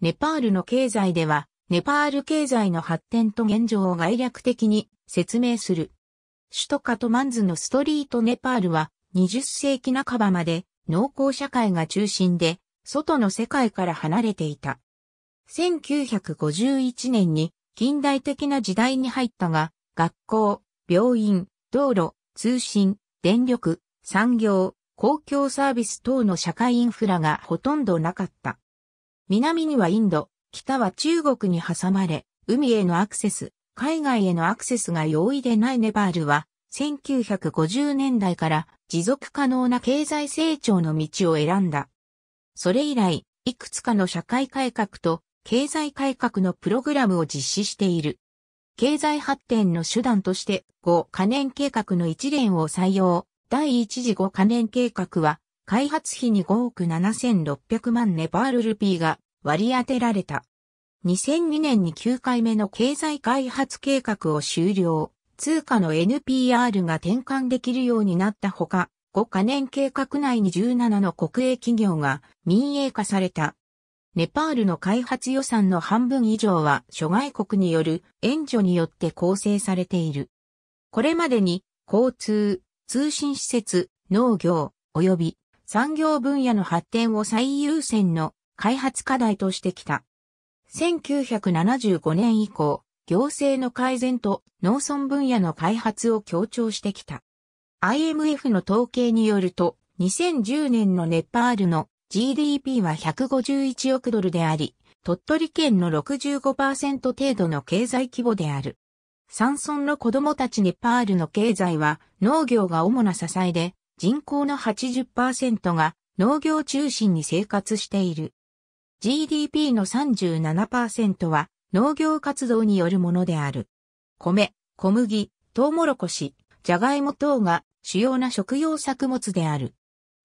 ネパールの経済では、ネパール経済の発展と現状を概略的に説明する。首都カトマンズのストリートネパールは20世紀半ばまで農耕社会が中心で外の世界から離れていた。1951年に近代的な時代に入ったが学校、病院、道路、通信、電力、産業、公共サービス等の社会インフラがほとんどなかった。南にはインド、北は中国に挟まれ、海へのアクセス、海外へのアクセスが容易でないネパールは、1950年代から持続可能な経済成長の道を選んだ。それ以来、いくつかの社会改革と経済改革のプログラムを実施している。経済発展の手段として、5カ年計画の一連を採用。第1次5カ年計画は、開発費に5億7600万ネパールルピーが割り当てられた。2002年に9回目の経済開発計画を終了。通貨の NPR が転換できるようになったほか、5カ年計画内に17の国営企業が民営化された。ネパールの開発予算の半分以上は諸外国による援助によって構成されている。これまでに交通、通信施設、農業、及び産業分野の発展を最優先の開発課題としてきた。1975年以降、行政の改善と農村分野の開発を強調してきた。IMF の統計によると、2010年のネパールの GDP は151億ドルであり、鳥取県の65%程度の経済規模である。山村の子供たちネパールの経済は農業が主な支えで、人口の80%が農業中心に生活している。GDP の37%は農業活動によるものである。米、小麦、トウモロコシ、ジャガイモ等が主要な食用作物である。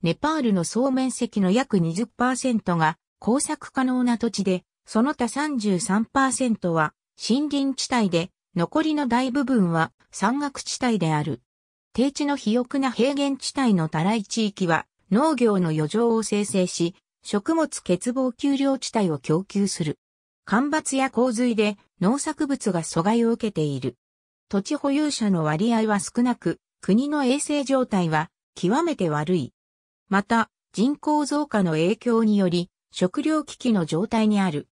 ネパールの総面積の約20%が耕作可能な土地で、その他33%は森林地帯で、残りの大部分は山岳地帯である。低地の肥沃な平原地帯の多来地域は農業の余剰を生成し、食物欠乏給料地帯を供給する。干ばつや洪水で農作物が阻害を受けている。土地保有者の割合は少なく、国の衛生状態は極めて悪い。また、人口増加の影響により、食料危機の状態にある。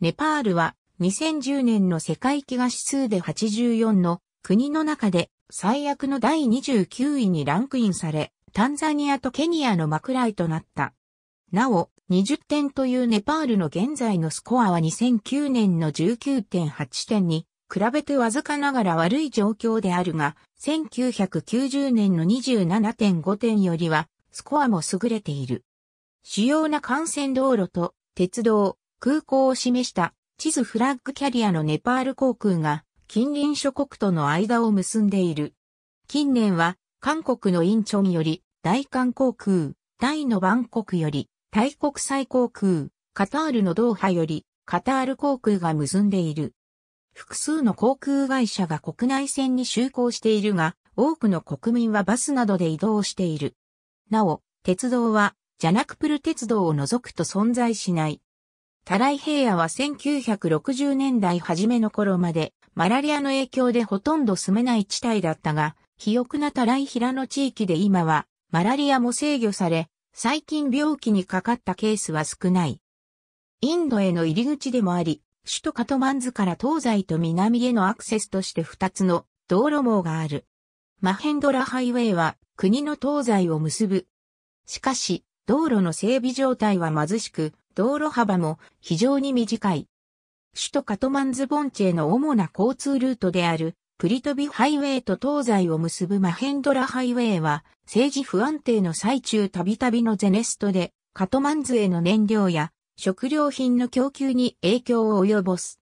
ネパールは2010年の世界飢餓指数で84の国の中で最悪の第29位にランクインされ、タンザニアとケニアの枕井となった。なお、20点というネパールの現在のスコアは2009年の19.8点に比べてわずかながら悪い状況であるが、1990年の27.5点よりはスコアも優れている。主要な幹線道路と鉄道、空港を示した地図フラッグキャリアのネパール航空が近隣諸国との間を結んでいる。近年は、韓国のインチョンより、大韓航空、タイのバンコクより、タイ国際航空、カタールのドーハより、カタール航空が結んでいる。複数の航空会社が国内線に就航しているが、多くの国民はバスなどで移動している。なお、鉄道は、ジャナクプル鉄道を除くと存在しない。タライ平野は1960年代初めの頃まで、マラリアの影響でほとんど住めない地帯だったが、肥沃なタライ平野地域で今は、マラリアも制御され、最近病気にかかったケースは少ない。インドへの入り口でもあり、首都カトマンズから東西と南へのアクセスとして2つの道路網がある。マヘンドラハイウェイは国の東西を結ぶ。しかし、道路の整備状態は貧しく、道路幅も非常に短い。首都カトマンズ盆地への主な交通ルートであるプリトビハイウェイと東西を結ぶマヘンドラハイウェイは政治不安定の最中たびたびのゼネストでカトマンズへの燃料や食料品の供給に影響を及ぼす。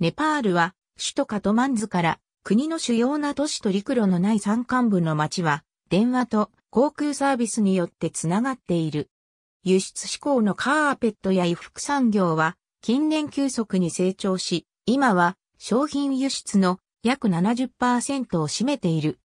ネパールは首都カトマンズから国の主要な都市と陸路のない山間部の町は電話と航空サービスによってつながっている。輸出志向のカーペットや衣服産業は近年急速に成長し、今は商品輸出の約70%を占めている。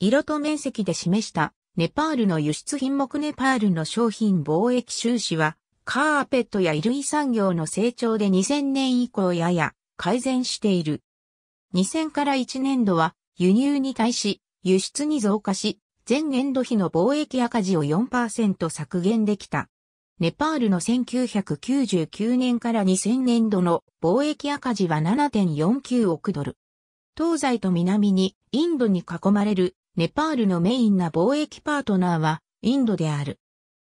色と面積で示したネパールの輸出品目ネパールの商品貿易収支はカーペットや衣類産業の成長で2000年以降やや改善している。2000から1年度は輸入に対し輸出に増加し、前年度比の貿易赤字を4%削減できた。ネパールの1999年から2000年度の貿易赤字は7.49億ドル。東西と南にインドに囲まれるネパールのメインな貿易パートナーはインドである。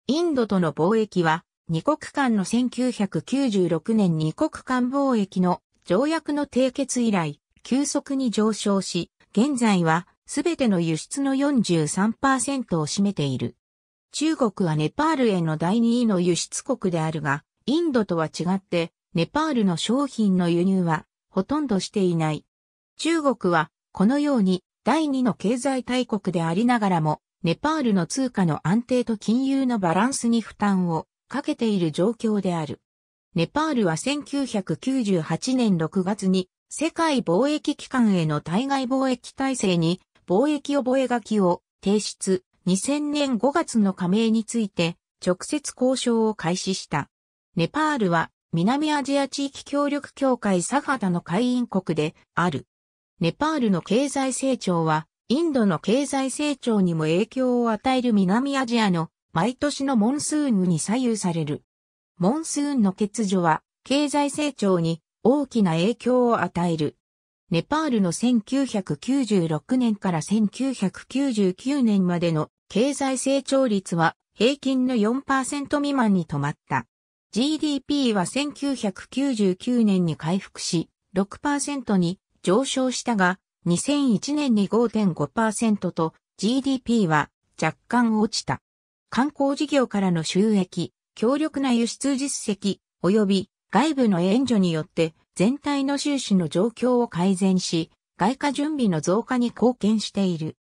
インドとの貿易は二国間の1996年二国間貿易の条約の締結以来急速に上昇し、現在はすべての輸出の43%を占めている。中国はネパールへの第2位の輸出国であるが、インドとは違って、ネパールの商品の輸入はほとんどしていない。中国は、このように第2の経済大国でありながらも、ネパールの通貨の安定と金融のバランスに負担をかけている状況である。ネパールは1998年6月に世界貿易機関への対外貿易体制に貿易覚書を提出、2000年5月の加盟について直接交渉を開始した。ネパールは南アジア地域協力協会サハダの会員国である。ネパールの経済成長はインドの経済成長にも影響を与える南アジアの毎年のモンスーンに左右される。モンスーンの欠如は経済成長に大きな影響を与える。ネパールの1996年から1999年までの経済成長率は平均の4%未満に止まった。GDP は1999年に回復し、6%に上昇したが、2001年に5.5%と GDP は若干落ちた。観光事業からの収益、強力な輸出実績、及び外部の援助によって全体の収支の状況を改善し、外貨準備の増加に貢献している。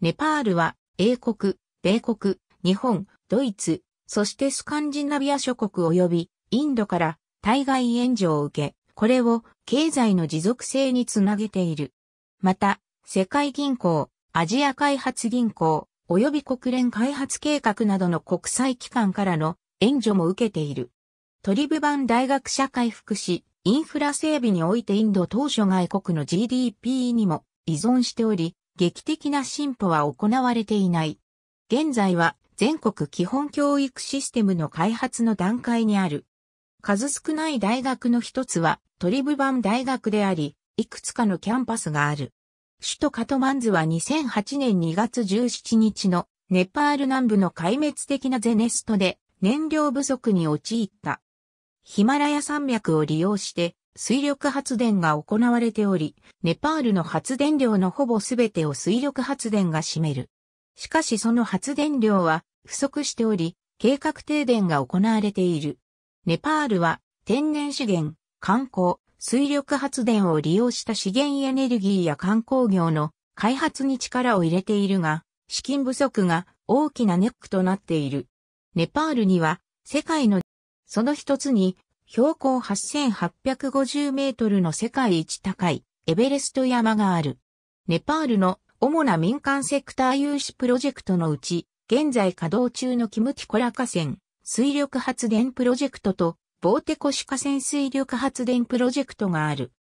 ネパールは英国、米国、日本、ドイツ、そしてスカンジナビア諸国及びインドから対外援助を受け、これを経済の持続性につなげている。また、世界銀行、アジア開発銀行、及び国連開発計画などの国際機関からの援助も受けている。トリブバン大学社会福祉、インフラ整備においてインド当初外国の GDP にも依存しており、劇的な進歩は行われていない。現在は全国基本教育システムの開発の段階にある。数少ない大学の一つはトリブバン大学であり、いくつかのキャンパスがある。首都カトマンズは2008年2月17日のネパール南部の壊滅的なゼネストで燃料不足に陥った。ヒマラヤ山脈を利用して水力発電が行われており、ネパールの発電量のほぼすべてを水力発電が占める。しかしその発電量は不足しており、計画停電が行われている。ネパールは天然資源、観光、水力発電を利用した資源エネルギーや観光業の開発に力を入れているが、資金不足が大きなネックとなっている。ネパールには世界のその一つに標高8850メートルの世界一高いエベレスト山がある。ネパールの主な民間セクター融資プロジェクトのうち、現在稼働中のキムティコラ河川水力発電プロジェクトとボーテコシ河川水力発電プロジェクトがある。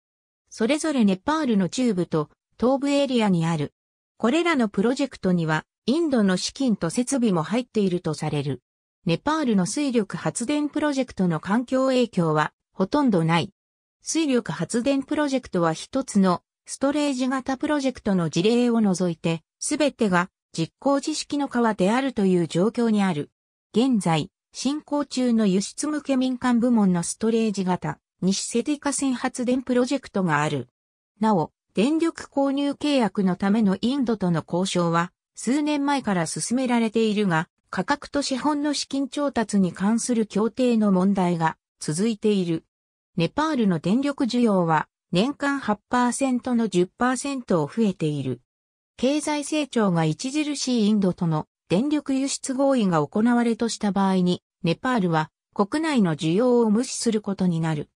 それぞれネパールの中部と東部エリアにある。これらのプロジェクトにはインドの資金と設備も入っているとされる。ネパールの水力発電プロジェクトの環境影響はほとんどない。水力発電プロジェクトは一つのストレージ型プロジェクトの事例を除いて、すべてが実行知識の川であるという状況にある。現在、進行中の輸出向け民間部門のストレージ型、西セディカ線発電プロジェクトがある。なお、電力購入契約のためのインドとの交渉は、数年前から進められているが、価格と資本の資金調達に関する協定の問題が続いている。ネパールの電力需要は年間8%の10%を増えている。経済成長が著しいインドとの電力輸出合意が行われとした場合に、ネパールは国内の需要を無視することになる。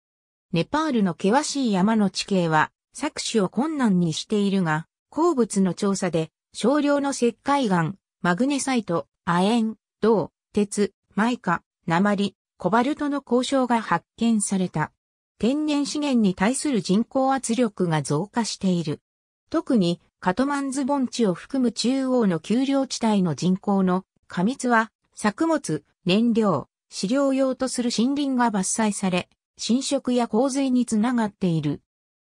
ネパールの険しい山の地形は搾取を困難にしているが、鉱物の調査で少量の石灰岩、マグネサイト、亜鉛、銅、鉄、マイカ、鉛、コバルトの交渉が発見された。天然資源に対する人口圧力が増加している。特にカトマンズ盆地を含む中央の丘陵地帯の人口の過密は作物、燃料、飼料用とする森林が伐採され、侵食や洪水につながっている。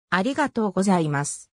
ありがとうございます。